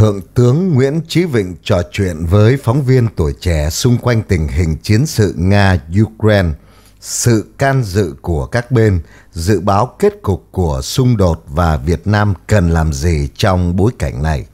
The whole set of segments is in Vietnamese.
Thượng tướng Nguyễn Chí Vịnh trò chuyện với phóng viên tuổi trẻ xung quanh tình hình chiến sự Nga-Ukraine, sự can dự của các bên, dự báo kết cục của xung đột và Việt Nam cần làm gì trong bối cảnh này.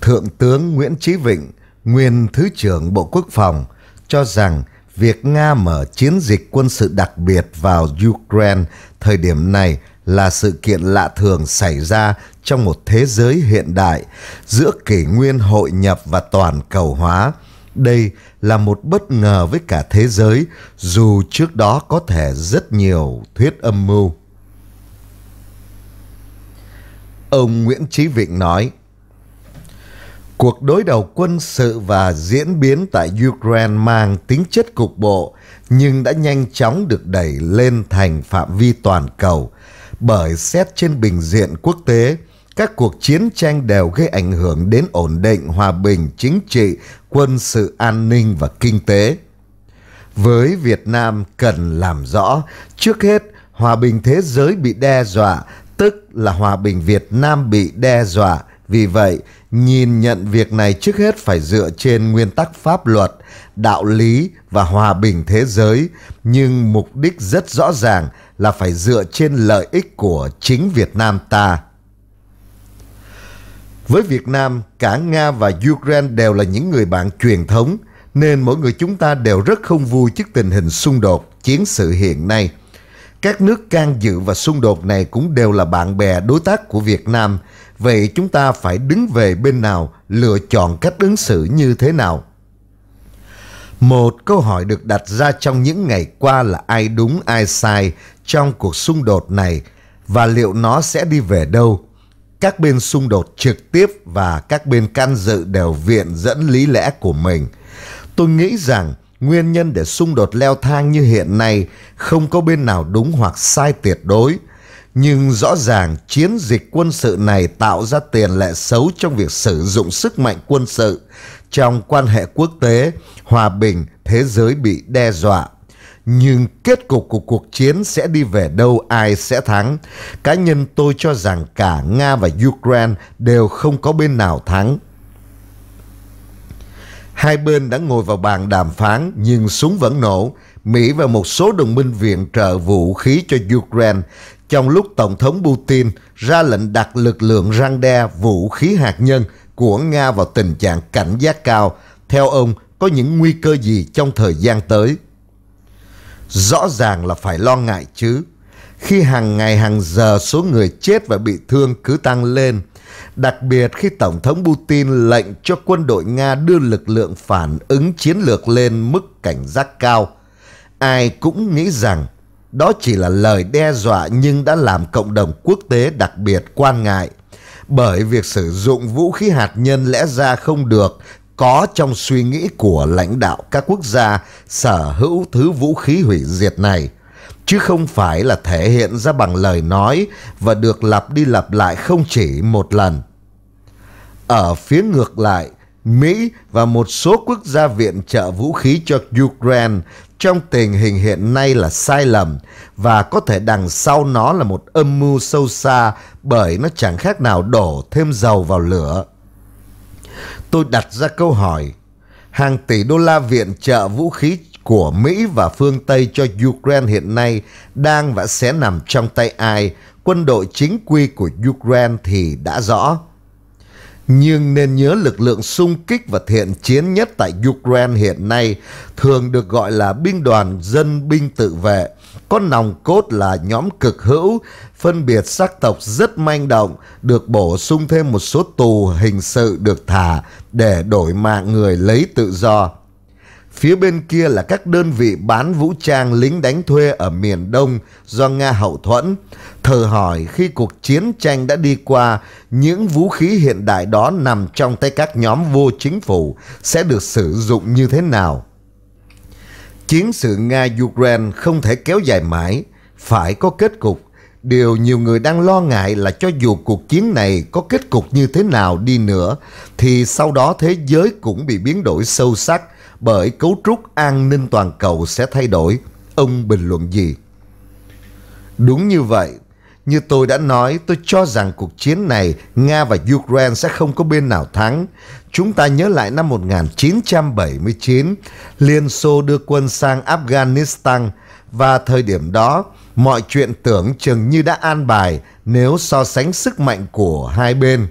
Thượng tướng Nguyễn Chí Vịnh, nguyên Thứ trưởng Bộ Quốc phòng, cho rằng việc Nga mở chiến dịch quân sự đặc biệt vào Ukraine thời điểm này – là sự kiện lạ thường xảy ra trong một thế giới hiện đại giữa kỷ nguyên hội nhập và toàn cầu hóa. Đây là một bất ngờ với cả thế giới, dù trước đó có thể rất nhiều thuyết âm mưu. Ông Nguyễn Chí Vịnh nói, Cuộc đối đầu quân sự và diễn biến tại Ukraine mang tính chất cục bộ nhưng đã nhanh chóng được đẩy lên thành phạm vi toàn cầu bởi xét trên bình diện quốc tế, các cuộc chiến tranh đều gây ảnh hưởng đến ổn định, hòa bình, chính trị, quân sự, an ninh và kinh tế. Với Việt Nam cần làm rõ, trước hết, hòa bình thế giới bị đe dọa, tức là hòa bình Việt Nam bị đe dọa, vì vậy, nhìn nhận việc này trước hết phải dựa trên nguyên tắc pháp luật, đạo lý và hòa bình thế giới, nhưng mục đích rất rõ ràng là phải dựa trên lợi ích của chính Việt Nam ta. Với Việt Nam, cả Nga và Ukraine đều là những người bạn truyền thống, nên mỗi người chúng ta đều rất không vui trước tình hình xung đột, chiến sự hiện nay. Các nước can dự và xung đột này cũng đều là bạn bè, đối tác của Việt Nam – vậy chúng ta phải đứng về bên nào, lựa chọn cách ứng xử như thế nào? Một câu hỏi được đặt ra trong những ngày qua là ai đúng ai sai trong cuộc xung đột này và liệu nó sẽ đi về đâu? Các bên xung đột trực tiếp và các bên can dự đều viện dẫn lý lẽ của mình. Tôi nghĩ rằng nguyên nhân để xung đột leo thang như hiện nay không có bên nào đúng hoặc sai tuyệt đối – nhưng rõ ràng chiến dịch quân sự này tạo ra tiền lệ xấu trong việc sử dụng sức mạnh quân sự trong quan hệ quốc tế, hòa bình, thế giới bị đe dọa. Nhưng kết cục của cuộc chiến sẽ đi về đâu ai sẽ thắng. Cá nhân tôi cho rằng cả Nga và Ukraine đều không có bên nào thắng. Hai bên đã ngồi vào bàn đàm phán nhưng súng vẫn nổ. Mỹ và một số đồng minh viện trợ vũ khí cho Ukraine trong lúc Tổng thống Putin ra lệnh đặt lực lượng răng đe vũ khí hạt nhân của Nga vào tình trạng cảnh giác cao, theo ông có những nguy cơ gì trong thời gian tới? Rõ ràng là phải lo ngại chứ. Khi hàng ngày hàng giờ số người chết và bị thương cứ tăng lên, đặc biệt khi Tổng thống Putin lệnh cho quân đội Nga đưa lực lượng phản ứng chiến lược lên mức cảnh giác cao, ai cũng nghĩ rằng đó chỉ là lời đe dọa nhưng đã làm cộng đồng quốc tế đặc biệt quan ngại. Bởi việc sử dụng vũ khí hạt nhân lẽ ra không được có trong suy nghĩ của lãnh đạo các quốc gia sở hữu thứ vũ khí hủy diệt này chứ không phải là thể hiện ra bằng lời nói và được lặp đi lặp lại không chỉ một lần. Ở phía ngược lại, Mỹ và một số quốc gia viện trợ vũ khí cho Ukraine trong tình hình hiện nay là sai lầm và có thể đằng sau nó là một âm mưu sâu xa bởi nó chẳng khác nào đổ thêm dầu vào lửa. Tôi đặt ra câu hỏi, hàng tỷ đô la viện trợ vũ khí của Mỹ và phương Tây cho Ukraine hiện nay đang và sẽ nằm trong tay ai, quân đội chính quy của Ukraine thì đã rõ. Nhưng nên nhớ lực lượng xung kích và thiện chiến nhất tại Ukraine hiện nay thường được gọi là binh đoàn dân binh tự vệ. Có nòng cốt là nhóm cực hữu, phân biệt sắc tộc rất manh động, được bổ sung thêm một số tù hình sự được thả để đổi mạng người lấy tự do. Phía bên kia là các đơn vị bán vũ trang lính đánh thuê ở miền Đông do Nga hậu thuẫn. Thờ hỏi khi cuộc chiến tranh đã đi qua, những vũ khí hiện đại đó nằm trong tay các nhóm vô chính phủ sẽ được sử dụng như thế nào? Chiến sự Nga-Ukraine không thể kéo dài mãi, phải có kết cục. Điều nhiều người đang lo ngại là cho dù cuộc chiến này có kết cục như thế nào đi nữa, thì sau đó thế giới cũng bị biến đổi sâu sắc, bởi cấu trúc an ninh toàn cầu sẽ thay đổi, ông bình luận gì? Đúng như vậy, như tôi đã nói, tôi cho rằng cuộc chiến này Nga và Ukraine sẽ không có bên nào thắng. Chúng ta nhớ lại năm 1979, Liên Xô đưa quân sang Afghanistan và thời điểm đó mọi chuyện tưởng chừng như đã an bài nếu so sánh sức mạnh của hai bên.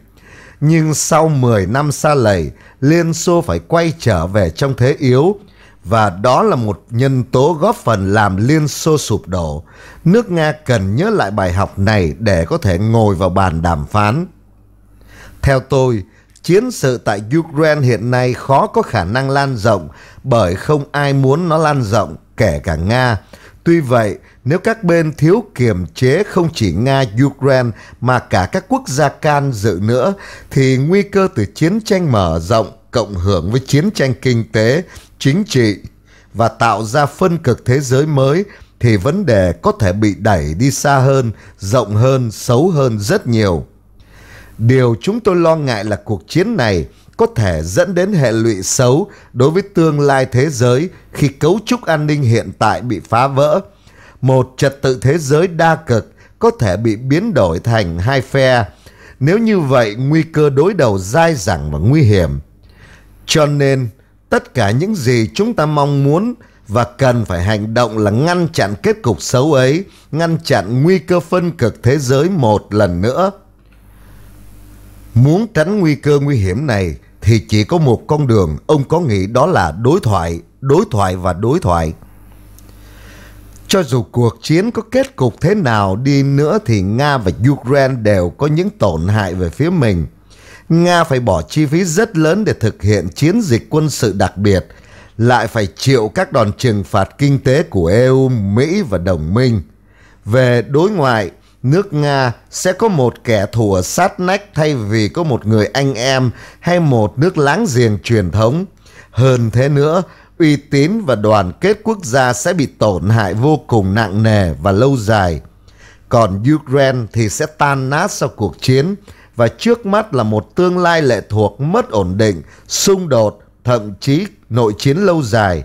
Nhưng sau 10 năm xa lầy, Liên Xô phải quay trở về trong thế yếu và đó là một nhân tố góp phần làm Liên Xô sụp đổ. Nước Nga cần nhớ lại bài học này để có thể ngồi vào bàn đàm phán. Theo tôi, chiến sự tại Ukraine hiện nay khó có khả năng lan rộng bởi không ai muốn nó lan rộng, kể cả Nga. Tuy vậy, nếu các bên thiếu kiềm chế không chỉ Nga, Ukraine mà cả các quốc gia can dự nữa, thì nguy cơ từ chiến tranh mở rộng cộng hưởng với chiến tranh kinh tế, chính trị và tạo ra phân cực thế giới mới thì vấn đề có thể bị đẩy đi xa hơn, rộng hơn, xấu hơn rất nhiều. Điều chúng tôi lo ngại là cuộc chiến này – có thể dẫn đến hệ lụy xấu đối với tương lai thế giới khi cấu trúc an ninh hiện tại bị phá vỡ. Một trật tự thế giới đa cực có thể bị biến đổi thành hai phe. Nếu như vậy, nguy cơ đối đầu dai dẳng và nguy hiểm. Cho nên, tất cả những gì chúng ta mong muốn và cần phải hành động là ngăn chặn kết cục xấu ấy, ngăn chặn nguy cơ phân cực thế giới một lần nữa. Muốn tránh nguy cơ nguy hiểm này thì chỉ có một con đường ông có nghĩ đó là đối thoại, đối thoại và đối thoại. Cho dù cuộc chiến có kết cục thế nào đi nữa thì Nga và Ukraine đều có những tổn hại về phía mình. Nga phải bỏ chi phí rất lớn để thực hiện chiến dịch quân sự đặc biệt, lại phải chịu các đòn trừng phạt kinh tế của EU, Mỹ và đồng minh. Về đối ngoại, nước Nga sẽ có một kẻ thù sát nách thay vì có một người anh em hay một nước láng giềng truyền thống. Hơn thế nữa, uy tín và đoàn kết quốc gia sẽ bị tổn hại vô cùng nặng nề và lâu dài. Còn Ukraine thì sẽ tan nát sau cuộc chiến và trước mắt là một tương lai lệ thuộc mất ổn định, xung đột, thậm chí nội chiến lâu dài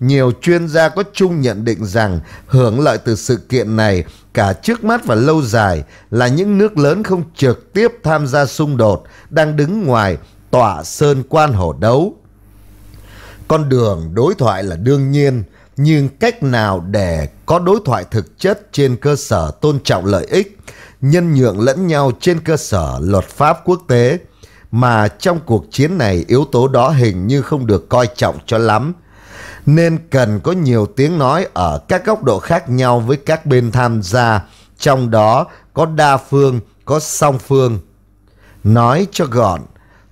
nhiều chuyên gia có chung nhận định rằng hưởng lợi từ sự kiện này cả trước mắt và lâu dài là những nước lớn không trực tiếp tham gia xung đột đang đứng ngoài tọa sơn quan hổ đấu. Con đường đối thoại là đương nhiên, nhưng cách nào để có đối thoại thực chất trên cơ sở tôn trọng lợi ích, nhân nhượng lẫn nhau trên cơ sở luật pháp quốc tế mà trong cuộc chiến này yếu tố đó hình như không được coi trọng cho lắm nên cần có nhiều tiếng nói ở các góc độ khác nhau với các bên tham gia, trong đó có đa phương, có song phương. Nói cho gọn,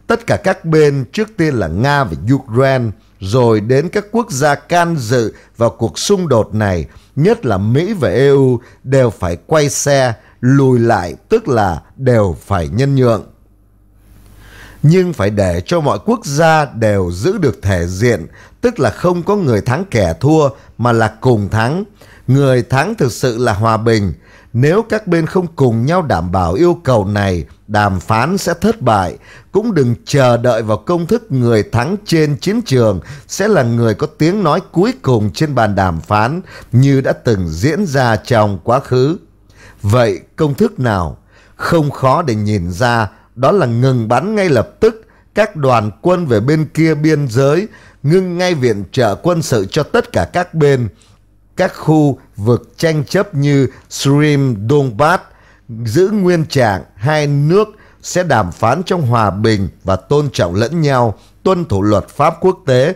tất cả các bên trước tiên là Nga và Ukraine, rồi đến các quốc gia can dự vào cuộc xung đột này, nhất là Mỹ và EU đều phải quay xe lùi lại tức là đều phải nhân nhượng nhưng phải để cho mọi quốc gia đều giữ được thể diện, tức là không có người thắng kẻ thua mà là cùng thắng. Người thắng thực sự là hòa bình. Nếu các bên không cùng nhau đảm bảo yêu cầu này, đàm phán sẽ thất bại. Cũng đừng chờ đợi vào công thức người thắng trên chiến trường sẽ là người có tiếng nói cuối cùng trên bàn đàm phán như đã từng diễn ra trong quá khứ. Vậy công thức nào? Không khó để nhìn ra đó là ngừng bắn ngay lập tức các đoàn quân về bên kia biên giới, ngưng ngay viện trợ quân sự cho tất cả các bên. Các khu vực tranh chấp như Srim Donbass giữ nguyên trạng hai nước sẽ đàm phán trong hòa bình và tôn trọng lẫn nhau, tuân thủ luật pháp quốc tế.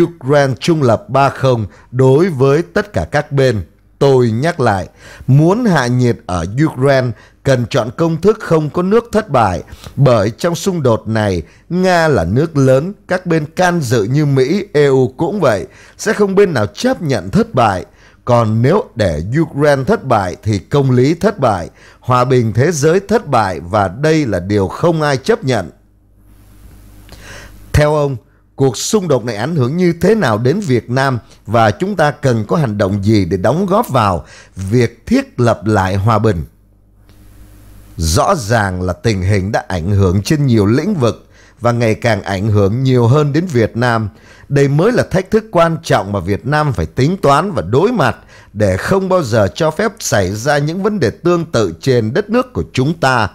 Ukraine trung lập 3-0 đối với tất cả các bên. Tôi nhắc lại, muốn hạ nhiệt ở Ukraine cần chọn công thức không có nước thất bại bởi trong xung đột này Nga là nước lớn, các bên can dự như Mỹ, EU cũng vậy, sẽ không bên nào chấp nhận thất bại. Còn nếu để Ukraine thất bại thì công lý thất bại, hòa bình thế giới thất bại và đây là điều không ai chấp nhận. Theo ông, cuộc xung đột này ảnh hưởng như thế nào đến Việt Nam và chúng ta cần có hành động gì để đóng góp vào việc thiết lập lại hòa bình? Rõ ràng là tình hình đã ảnh hưởng trên nhiều lĩnh vực và ngày càng ảnh hưởng nhiều hơn đến Việt Nam. Đây mới là thách thức quan trọng mà Việt Nam phải tính toán và đối mặt để không bao giờ cho phép xảy ra những vấn đề tương tự trên đất nước của chúng ta.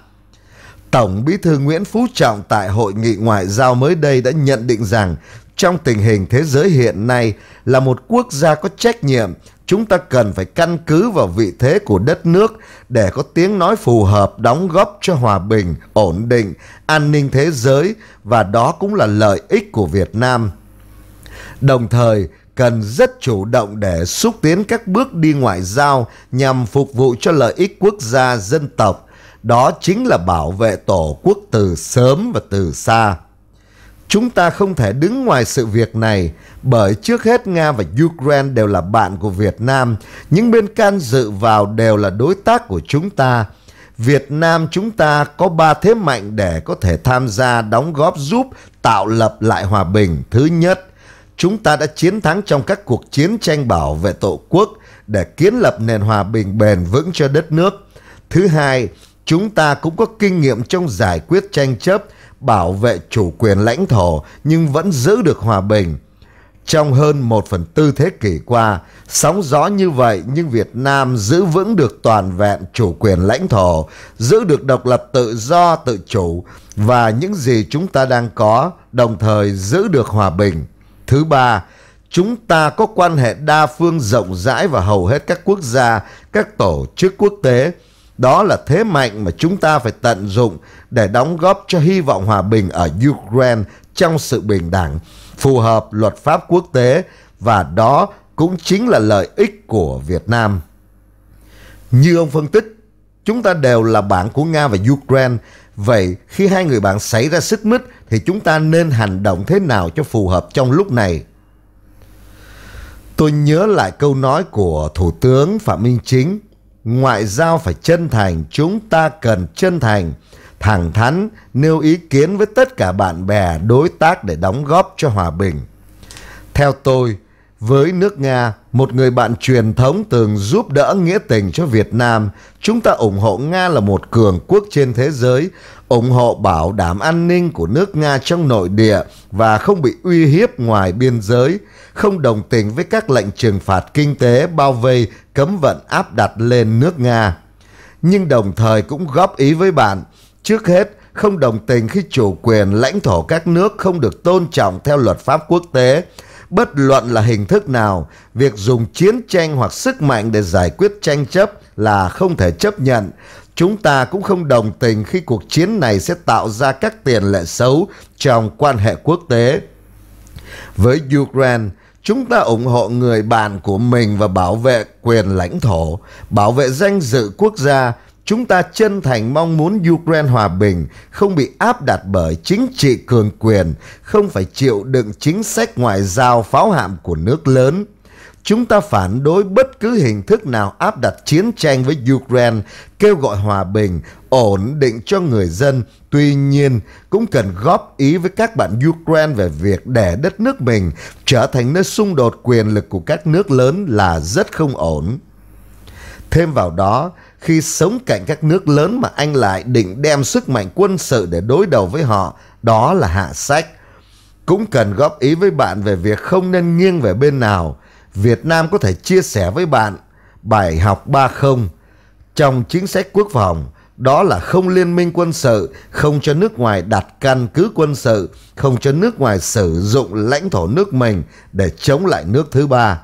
Tổng Bí thư Nguyễn Phú Trọng tại hội nghị ngoại giao mới đây đã nhận định rằng trong tình hình thế giới hiện nay là một quốc gia có trách nhiệm, chúng ta cần phải căn cứ vào vị thế của đất nước để có tiếng nói phù hợp đóng góp cho hòa bình, ổn định, an ninh thế giới và đó cũng là lợi ích của Việt Nam. Đồng thời, cần rất chủ động để xúc tiến các bước đi ngoại giao nhằm phục vụ cho lợi ích quốc gia dân tộc. Đó chính là bảo vệ tổ quốc từ sớm và từ xa. Chúng ta không thể đứng ngoài sự việc này bởi trước hết Nga và Ukraine đều là bạn của Việt Nam. Những bên can dự vào đều là đối tác của chúng ta. Việt Nam chúng ta có ba thế mạnh để có thể tham gia đóng góp giúp tạo lập lại hòa bình. Thứ nhất, chúng ta đã chiến thắng trong các cuộc chiến tranh bảo vệ tổ quốc để kiến lập nền hòa bình bền vững cho đất nước. Thứ hai, chúng ta cũng có kinh nghiệm trong giải quyết tranh chấp bảo vệ chủ quyền lãnh thổ nhưng vẫn giữ được hòa bình. Trong hơn một phần tư thế kỷ qua, sóng gió như vậy nhưng Việt Nam giữ vững được toàn vẹn chủ quyền lãnh thổ, giữ được độc lập tự do tự chủ và những gì chúng ta đang có, đồng thời giữ được hòa bình. Thứ ba, chúng ta có quan hệ đa phương rộng rãi và hầu hết các quốc gia, các tổ chức quốc tế, đó là thế mạnh mà chúng ta phải tận dụng để đóng góp cho hy vọng hòa bình ở Ukraine trong sự bình đẳng, phù hợp luật pháp quốc tế và đó cũng chính là lợi ích của Việt Nam. Như ông phân tích, chúng ta đều là bạn của Nga và Ukraine. Vậy khi hai người bạn xảy ra xích mích thì chúng ta nên hành động thế nào cho phù hợp trong lúc này? Tôi nhớ lại câu nói của Thủ tướng Phạm Minh Chính ngoại giao phải chân thành, chúng ta cần chân thành, thẳng thắn, nêu ý kiến với tất cả bạn bè, đối tác để đóng góp cho hòa bình. Theo tôi, với nước Nga, một người bạn truyền thống từng giúp đỡ nghĩa tình cho Việt Nam, chúng ta ủng hộ Nga là một cường quốc trên thế giới, ủng hộ bảo đảm an ninh của nước Nga trong nội địa và không bị uy hiếp ngoài biên giới, không đồng tình với các lệnh trừng phạt kinh tế bao vây cấm vận áp đặt lên nước Nga. Nhưng đồng thời cũng góp ý với bạn, trước hết không đồng tình khi chủ quyền lãnh thổ các nước không được tôn trọng theo luật pháp quốc tế, bất luận là hình thức nào, việc dùng chiến tranh hoặc sức mạnh để giải quyết tranh chấp là không thể chấp nhận. Chúng ta cũng không đồng tình khi cuộc chiến này sẽ tạo ra các tiền lệ xấu trong quan hệ quốc tế. Với Ukraine, chúng ta ủng hộ người bạn của mình và bảo vệ quyền lãnh thổ, bảo vệ danh dự quốc gia Chúng ta chân thành mong muốn Ukraine hòa bình, không bị áp đặt bởi chính trị cường quyền, không phải chịu đựng chính sách ngoại giao pháo hạm của nước lớn. Chúng ta phản đối bất cứ hình thức nào áp đặt chiến tranh với Ukraine, kêu gọi hòa bình, ổn định cho người dân. Tuy nhiên, cũng cần góp ý với các bạn Ukraine về việc để đất nước mình trở thành nơi xung đột quyền lực của các nước lớn là rất không ổn. Thêm vào đó, khi sống cạnh các nước lớn mà anh lại định đem sức mạnh quân sự để đối đầu với họ, đó là hạ sách. Cũng cần góp ý với bạn về việc không nên nghiêng về bên nào. Việt Nam có thể chia sẻ với bạn bài học 30 trong chính sách quốc phòng đó là không liên minh quân sự, không cho nước ngoài đặt căn cứ quân sự, không cho nước ngoài sử dụng lãnh thổ nước mình để chống lại nước thứ ba.